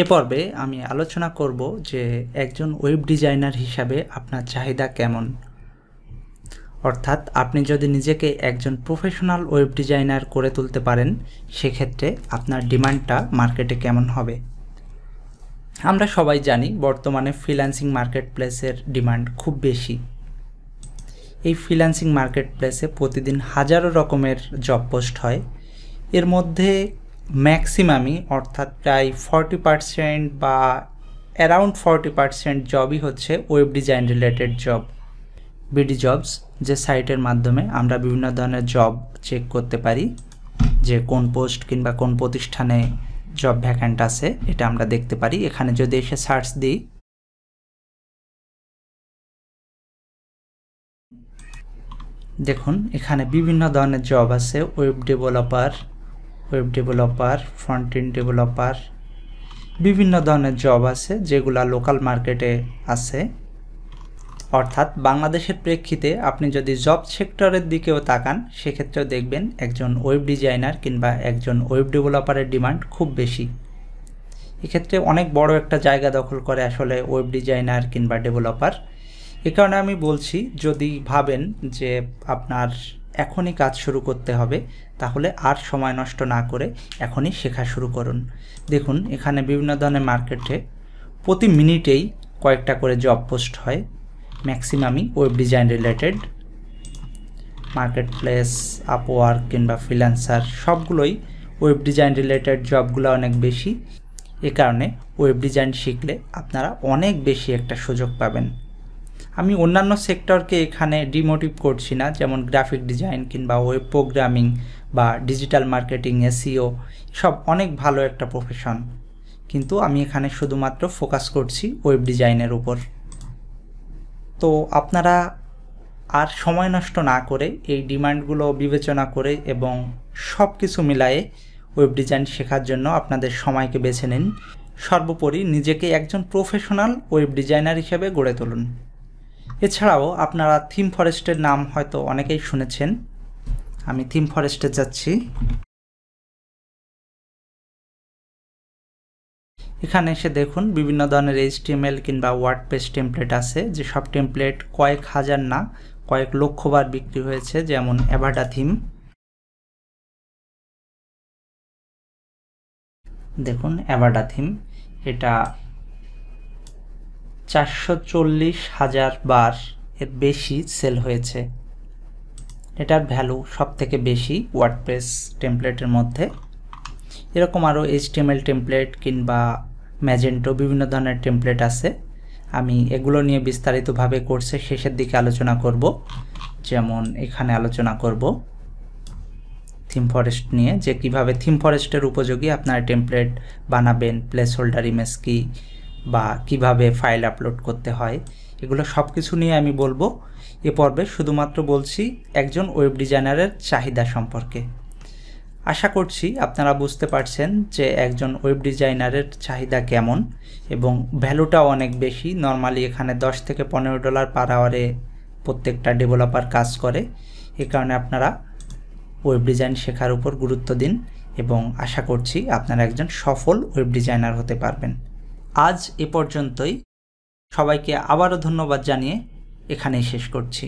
এ পর্বে আমি আলোচনা করব যে একজন ওয়েব ডিজাইনার হিসাবে আপনার চাহিদা কেমন অর্থাৎ আপনি যদি নিজেকে একজন প্রফেশনাল ওয়েব ডিজাইনার করে তুলতে পারেন সেক্ষেত্রে আপনার ডিমান্ডটা মার্কেটে কেমন হবে আমরা সবাই জানি বর্তমানে ফ্রিল্যান্সিং মার্কেট প্লেসের ডিমান্ড খুব বেশি এই ফ্রিল্যান্সিং মার্কেট প্লেসে প্রতিদিন হাজারো রকমের জব পোস্ট হয় এর মধ্যে ম্যাক্সিমামই অর্থাৎ প্রায় ফর্টি পার্সেন্ট বা অ্যারাউন্ড ফর্টি পার্সেন্ট জবই হচ্ছে web design related job BD jobs যে সাইটের মাধ্যমে আমরা বিভিন্ন ধরনের জব চেক করতে পারি যে কোন পোস্ট কিংবা কোন প্রতিষ্ঠানে জব ভ্যাকান্ট আছে এটা আমরা দেখতে পারি এখানে যদি এসে সার্চ দিই দেখুন এখানে বিভিন্ন ধরনের জব আছে web developer web developer front end developer বিভিন্ন ধরনের জব আছে যেগুলা লোকাল মার্কেটে আছে অর্থাৎ বাংলাদেশের প্রেক্ষিতে আপনি যদি জব সেক্টরের দিকেও তাকান সেক্ষেত্রেও দেখবেন একজন ওয়েব ডিজাইনার কিংবা একজন ওয়েব ডেভেলপারের ডিমান্ড খুব বেশি এক্ষেত্রে অনেক বড় একটা জায়গা দখল করে আসলে ওয়েব ডিজাইনার কিংবা ডেভেলপার এ কারণে আমি বলছি যদি ভাবেন যে আপনার এখনই কাজ শুরু করতে হবে তাহলে আর সময় নষ্ট না করে এখনই শেখা শুরু করুন দেখুন এখানে বিভিন্ন ধরনের মার্কেটে প্রতি মিনিটেই কয়েকটা করে জব পোস্ট হয় ম্যাক্সিমামই web design related market place Upwork কিংবা ফ্রিল্যান্সার সবগুলোই ওয়েব ডিজাইন রিলেটেড জবগুলো অনেক বেশি এ কারণে ওয়েব ডিজাইন শিখলে আপনারা অনেক বেশি একটা সুযোগ পাবেন আমি অন্যান্য সেক্টরকে এখানে ডিমোটিভ করছি না যেমন গ্রাফিক ডিজাইন কিংবা ওয়েব প্রোগ্রামিং বা ডিজিটাল মার্কেটিং এসিও সব অনেক ভালো একটা প্রফেশন কিন্তু আমি এখানে শুধুমাত্র ফোকাস করছি ওয়েব ডিজাইনের উপর তো আপনারা আর সময় নষ্ট না করে এই ডিমান্ডগুলো বিবেচনা করে এবং সব কিছু মিলায়ে ওয়েব ডিজাইন শেখার জন্য আপনাদের সময়কে বেছে নিন সর্বোপরি নিজেকে একজন প্রফেশনাল ওয়েব ডিজাইনার হিসেবে গড়ে তুলুন এছাড়াও আপনারা থিম ফরেস্টের নাম হয়তো অনেকেই শুনেছেন আমি থিম ফরেস্টে যাচ্ছি এখানে এসে দেখুন বিভিন্ন ধরনের এইচটিএমএল কিংবা ওয়ার্ড পেস টেমপ্লেট আছে যে সব টেমপ্লেট কয়েক হাজার না কয়েক লক্ষবার বিক্রি হয়েছে যেমন অ্যাভাটা থিম দেখুন অ্যাভাটা থিম এটা চারশো হাজার বার এর বেশি সেল হয়েছে এটার ভ্যালু সব থেকে বেশি ওয়ার্ডপ্রেস টেমপ্লেটের মধ্যে এরকম আরও এইচটিএমএল টেমপ্লেট কিংবা ম্যাজেন্টো বিভিন্ন ধরনের টেমপ্লেট আছে আমি এগুলো নিয়ে বিস্তারিতভাবে করছে শেষের দিকে আলোচনা করব যেমন এখানে আলোচনা করব থিম ফরেস্ট নিয়ে যে কিভাবে থিম ফরেস্টের উপযোগী আপনার টেমপ্লেট বানাবেন প্লেস হোল্ডার ইমেজ কী বা কিভাবে ফাইল আপলোড করতে হয় এগুলো সব কিছু নিয়ে আমি বলবো এ পর্বে শুধুমাত্র বলছি একজন ওয়েব ডিজাইনারের চাহিদা সম্পর্কে আশা করছি আপনারা বুঝতে পারছেন যে একজন ওয়েব ডিজাইনারের চাহিদা কেমন এবং ভ্যালুটাও অনেক বেশি নর্মালি এখানে 10 থেকে পনেরো ডলার পার আওয়ারে প্রত্যেকটা ডেভেলপার কাজ করে এ কারণে আপনারা ওয়েব ডিজাইন শেখার উপর গুরুত্ব দিন এবং আশা করছি আপনারা একজন সফল ওয়েব ডিজাইনার হতে পারবেন আজ এ পর্যন্তই সবাইকে আবারও ধন্যবাদ জানিয়ে এখানেই শেষ করছি